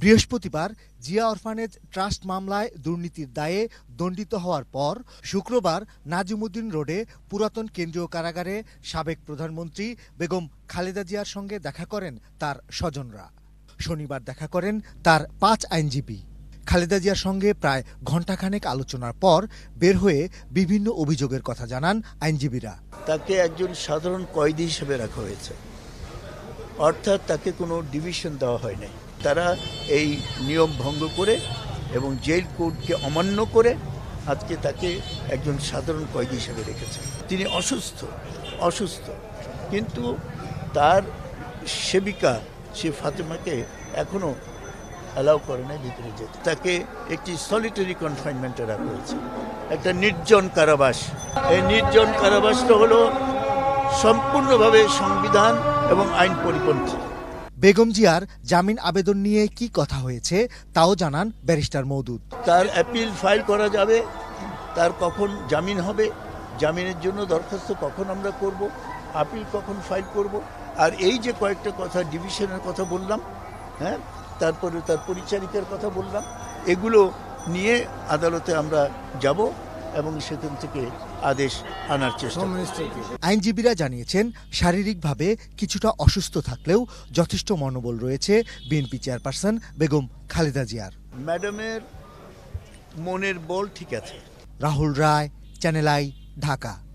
বৃহস্পতিবার Zia orphanage trust মামলায় দুর্নীতির দায়ে দণ্ডিত হওয়ার পর শুক্রবার নাজিমুদ্দিন রোডে পুরাতন কেন্দ্রীয় কারাগারে সাবেক প্রধানমন্ত্রী বেগম খালেদা জিয়ার সঙ্গে দেখা করেন তার স্বজনরা শনিবার দেখা করেন তার পাঁচ আইনজীবী খালেদা জিয়ার সঙ্গে প্রায় ঘণ্টাখানেক আলোচনার পর বের হয়ে বিভিন্ন অভিযোগের কথা জানান আইনজীবীরা তাকে একজন সাধারণ কয়েদি হিসেবে রাখা হয়েছে অর্থাৎ তাকে কোনো ডিভিশন দেওয়া হয়নি তারা এই নিয়ম ভঙ্গ করে এবং জেল কোর্টকে অমান্য করে আজকে তাকে একজন সাধারণ কয়েদি হিসেবে রেখেছে তিনি অসুস্থ অসুস্থ কিন্তু তার সেবিকা সে ফাতেমাকে এখনও অ্যালাউ করে না ভিতরে যেতে তাকে একটি সলিটারি কনফাইনমেন্টে রাখা হয়েছে একটা নির্জন কারাবাস এই নির্জন কারাবাসটা হলো সম্পূর্ণভাবে সংবিধান এবং আইন পরিপন্থী বেগম জিয়ার জামিন আবেদন নিয়ে কি কথা হয়েছে তাও জানান ব্যারিস্টার মওদুদ তার অ্যাপিল ফাইল করা যাবে তার কখন জামিন হবে জামিনের জন্য দরখাস্ত কখন আমরা করব আপিল কখন ফাইল করব আর এই যে কয়েকটা কথা ডিভিশনের কথা বললাম হ্যাঁ তারপরে তার পরিচারিকার কথা বললাম এগুলো নিয়ে আদালতে আমরা যাব এবং সেখান থেকে আদেশ আনার চেষ্টা আইনজীবীরা জানিয়েছেন শারীরিকভাবে কিছুটা অসুস্থ থাকলেও যথেষ্ট মনোবল রয়েছে বিএনপি চেয়ারপারসন বেগম খালেদা জিয়ার ম্যাডামের মনের বল ঠিক আছে রাহুল রায় চ্যানেল আই ঢাকা